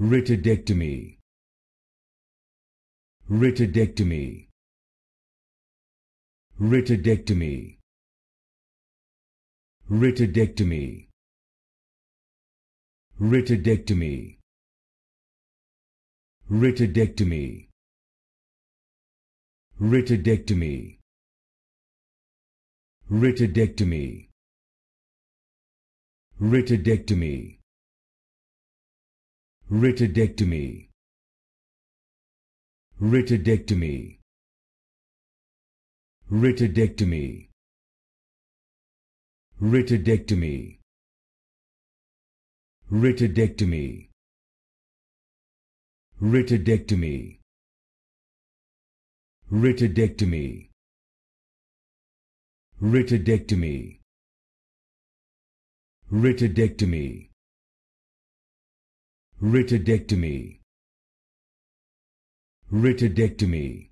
Ritidectomy. Ritidectomy. Ritidectomy. Ritidectomy. Ritidectomy. Ritidectomy. Ritidectomy. Ritidectomy. Ritidectomy. Ritidectomy. Ritidectomy. Ritidectomy. Ritidectomy. Ritidectomy. Ritidectomy. Ritidectomy. Ritidectomy. Ritidectomy. Ritidectomy. Ritidectomy.